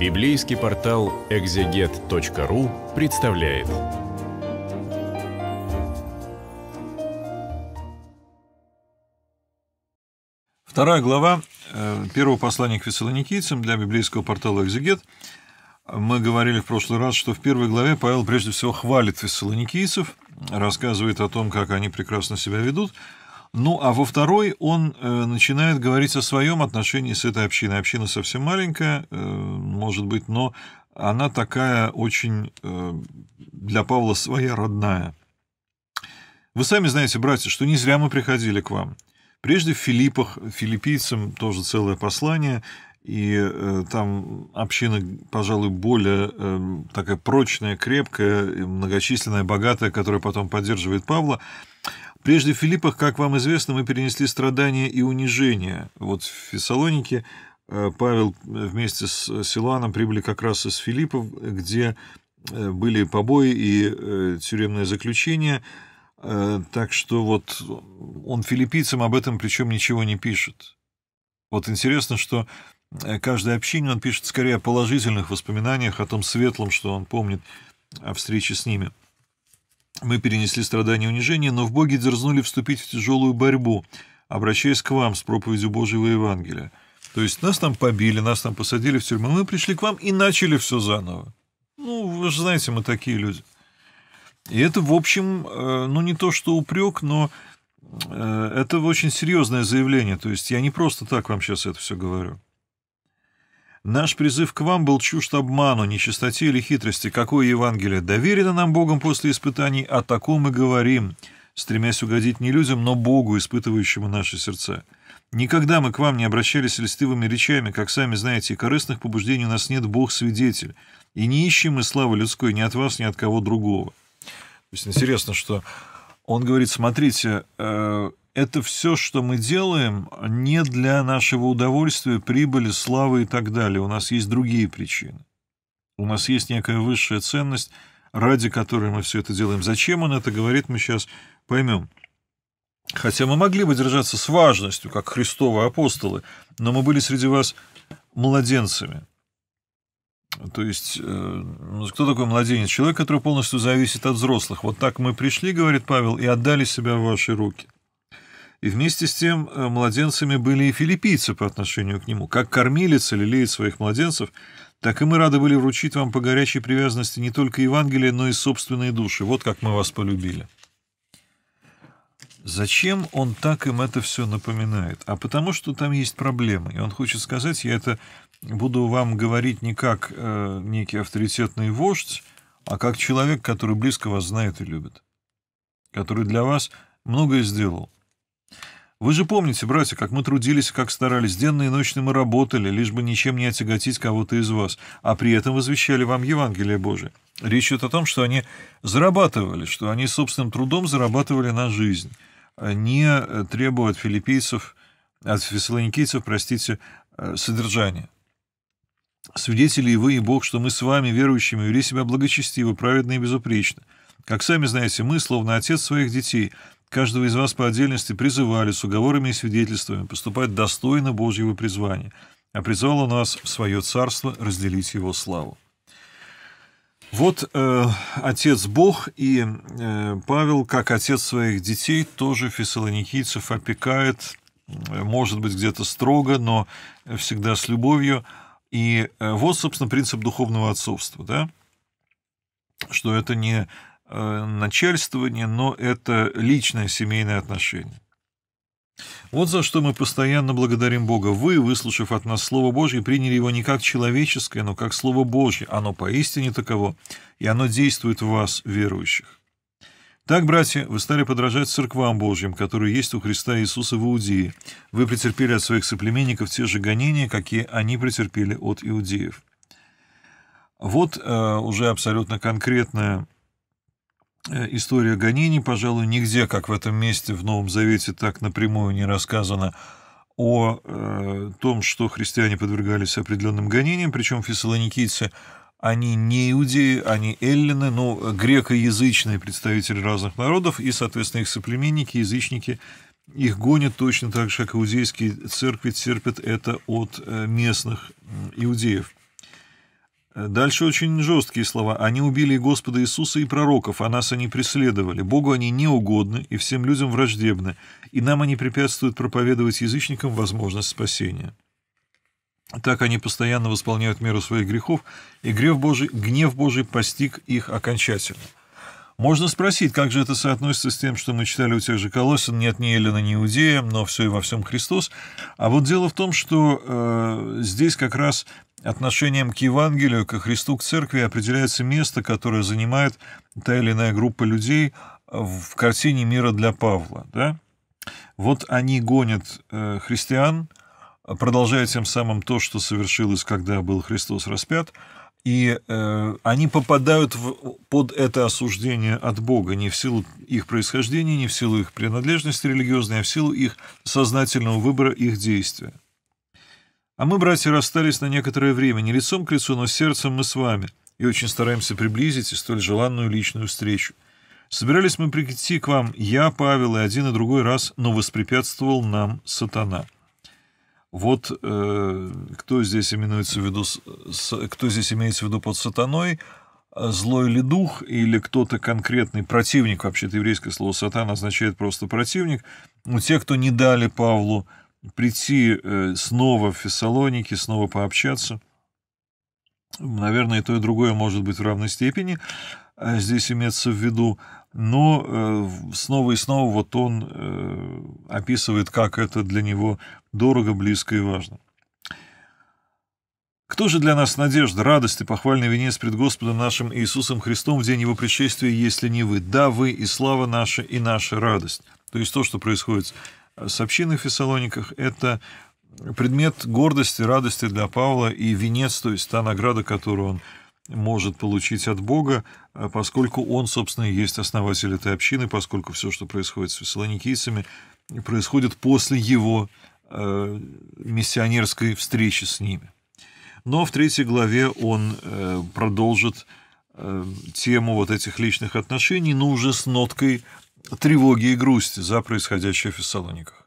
Библейский портал экзегет.ру представляет. Вторая глава э, первого послания к фессалоникийцам для библейского портала «Экзегет». Мы говорили в прошлый раз, что в первой главе Павел прежде всего хвалит фессалоникийцев, рассказывает о том, как они прекрасно себя ведут – ну, а во второй он э, начинает говорить о своем отношении с этой общиной. Община совсем маленькая, э, может быть, но она такая очень э, для Павла своя родная. Вы сами знаете, братья, что не зря мы приходили к вам. Прежде в Филиппах, филиппийцам тоже целое послание, и э, там община, пожалуй, более э, такая прочная, крепкая, многочисленная, богатая, которая потом поддерживает Павла. Прежде в Филиппах, как вам известно, мы перенесли страдания и унижения. Вот в Фессалонике э, Павел э, вместе с э, Силаном прибыли как раз из Филиппов, где были побои и тюремное заключение. Так что вот он филиппийцам об этом причем ничего не пишет. Вот интересно, что каждое общение он пишет скорее о положительных воспоминаниях, о том светлом, что он помнит о встрече с ними. Мы перенесли страдания и унижения, но в Боге дерзнули вступить в тяжелую борьбу, обращаясь к вам с проповедью Божьего Евангелия. То есть нас там побили, нас там посадили в тюрьму, мы пришли к вам и начали все заново. Ну, вы же знаете, мы такие люди. И это, в общем, э, ну не то что упрек, но э, это очень серьезное заявление. То есть я не просто так вам сейчас это все говорю. Наш призыв к вам был чужд обману, нечистоте или хитрости. Какое Евангелие доверено нам Богом после испытаний, о таком и говорим, стремясь угодить не людям, но Богу, испытывающему наши сердца. Никогда мы к вам не обращались льстивыми речами, как сами знаете, и корыстных побуждений у нас нет, Бог свидетель. И не ищем мы славы людской ни от вас, ни от кого другого. То есть интересно, что он говорит, смотрите, э, это все, что мы делаем, не для нашего удовольствия, прибыли, славы и так далее. У нас есть другие причины. У нас есть некая высшая ценность, ради которой мы все это делаем. Зачем он это говорит, мы сейчас поймем. Хотя мы могли бы держаться с важностью, как христовые апостолы, но мы были среди вас младенцами. То есть, э, ну, кто такой младенец? Человек, который полностью зависит от взрослых. Вот так мы пришли, говорит Павел, и отдали себя в ваши руки. И вместе с тем э, младенцами были и филиппийцы по отношению к нему. Как кормилица лелеет своих младенцев, так и мы рады были вручить вам по горячей привязанности не только Евангелие, но и собственные души. Вот как мы вас полюбили. Зачем он так им это все напоминает? А потому что там есть проблемы. И он хочет сказать, я это буду вам говорить не как э, некий авторитетный вождь, а как человек, который близко вас знает и любит. Который для вас многое сделал. Вы же помните, братья, как мы трудились, как старались, денно и ночно мы работали, лишь бы ничем не отяготить кого-то из вас, а при этом возвещали вам Евангелие Божие. Речь идет о том, что они зарабатывали, что они собственным трудом зарабатывали на жизнь, а не э, требуя от филиппийцев, от фессалоникийцев, простите, э, содержания. Свидетели и вы, и Бог, что мы с вами, верующими, вели себя благочестиво, праведно и безупречно. Как сами знаете, мы, словно отец своих детей – каждого из вас по отдельности призывали с уговорами и свидетельствами поступать достойно Божьего призвания, а призвал он нас в свое царство разделить его славу. Вот э, Отец Бог и э, Павел, как отец своих детей, тоже фессалоникийцев опекает, э, может быть, где-то строго, но всегда с любовью. И э, вот, собственно, принцип духовного отцовства, да? что это не Э, начальствование, но это личное семейное отношение. Вот за что мы постоянно благодарим Бога. Вы, выслушав от нас Слово Божье, приняли его не как человеческое, но как Слово Божье. Оно поистине таково, и оно действует в вас, верующих. Так, братья, вы стали подражать церквам Божьим, которые есть у Христа Иисуса в Иудее. Вы претерпели от своих соплеменников те же гонения, какие они претерпели от иудеев. Вот э, уже абсолютно конкретная Э, история гонений, пожалуй, нигде, как в этом месте в Новом Завете, так напрямую не рассказано о э, том, что христиане подвергались определенным гонениям, причем фессалоникийцы, они не иудеи, они эллины, но грекоязычные представители разных народов, и, соответственно, их соплеменники, язычники, их гонят точно так же, как иудейские церкви терпят это от э, местных иудеев. Дальше очень жесткие слова. «Они убили Господа Иисуса и пророков, а нас они преследовали. Богу они неугодны и всем людям враждебны, и нам они препятствуют проповедовать язычникам возможность спасения». Так они постоянно восполняют меру своих грехов, и грех Божий, гнев Божий постиг их окончательно. Можно спросить, как же это соотносится с тем, что мы читали у тех же Колосин, нет ни Елена, ни Иудея, но все и во всем Христос. А вот дело в том, что э, здесь как раз Отношением к Евангелию, ко Христу, к Церкви определяется место, которое занимает та или иная группа людей в картине мира для Павла. Да? Вот они гонят э, христиан, продолжая тем самым то, что совершилось, когда был Христос распят, и э, они попадают в, под это осуждение от Бога не в силу их происхождения, не в силу их принадлежности религиозной, а в силу их сознательного выбора, их действия. А мы, братья, расстались на некоторое время, не лицом к лицу, но сердцем мы с вами, и очень стараемся приблизить и столь желанную личную встречу. Собирались мы прийти к вам, я, Павел, и один и другой раз, но воспрепятствовал нам сатана». Вот э, кто, здесь именуется в виду, с, кто здесь имеется в виду под сатаной, злой ли дух или кто-то конкретный противник, вообще-то еврейское слово сатан означает просто противник, но ну, те, кто не дали Павлу прийти э, снова в Фессалоники, снова пообщаться. Наверное, и то, и другое может быть в равной степени. Э, здесь имеется в виду. Но э, снова и снова вот он описывает, как это для него дорого, близко и важно. Кто же для нас надежда, радость и похвальный венец пред Господом нашим Иисусом Христом в день Его пришествия, если не вы? Да, вы и слава наша, и наша радость. То есть то, что происходит с общиной в Фессалониках, это предмет гордости, радости для Павла и венец, то есть та награда, которую он может получить от Бога, а поскольку он, собственно, и есть основатель этой общины, поскольку все, что происходит с фессалоникийцами, происходит после его э, миссионерской встречи с ними. Но в третьей главе он э, продолжит э, тему вот этих личных отношений, но уже с ноткой тревоги и грусти за происходящее в Фессалониках.